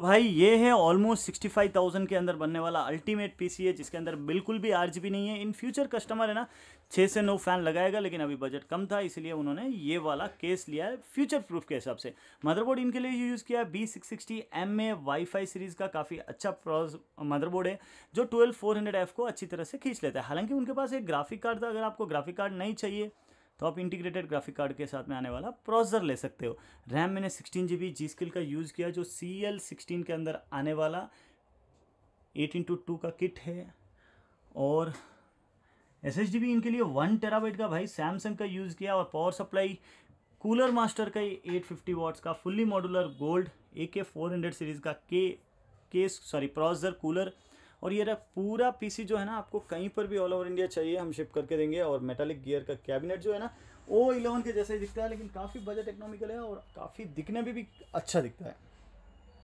भाई ये है ऑलमोस्ट सिक्सटी फाइव थाउजेंड के अंदर बनने वाला अल्टीमेट पीसी है जिसके अंदर बिल्कुल भी आरजीबी नहीं है इन फ्यूचर कस्टमर है ना छः से नौ फैन लगाएगा लेकिन अभी बजट कम था इसलिए उन्होंने ये वाला केस लिया है फ्यूचर प्रूफ के हिसाब से मदरबोर्ड इनके लिए यूज़ किया है B six sixty M A फाई सीरीज़ का काफ़ी अच्छा मदरबोर्ड है जो ट्वेल्व फोर हंड्रेड एफ को अच्छी तरह से खींच लेता है हालांकि उनके पास एक ग्राफिक कार्ड था अगर आपको ग्राफिक कार्ड नहीं चाहिए तो आप इंटीग्रेटेड ग्राफिक कार्ड के साथ में आने वाला प्रोसेसर ले सकते हो रैम मैंने sixteen G B G skill का यूज़ किया जो सी एल सिक्सटीन के अंदर आने वाला एट इंटू टू का किट है और एस एस डी भी इनके लिए वन टेराबाइट का भाई सैमसंग का यूज़ किया और पावर सप्लाई कूलर मास्टर का एट फिफ्टी वाट्स का fully modular gold A K four hundred series का के केस सॉरी प्रोसेसर कूलर और ये रहा पूरा पीसी जो है ना आपको कहीं पर भी ऑल ओवर इंडिया चाहिए हम शिप करके देंगे और मेटालिक गियर का कैबिनेट जो है ना ओ इलेवन के जैसे ही दिखता है लेकिन काफ़ी बजट इकोनॉमिकल है और काफ़ी दिखने भी, भी अच्छा दिखता है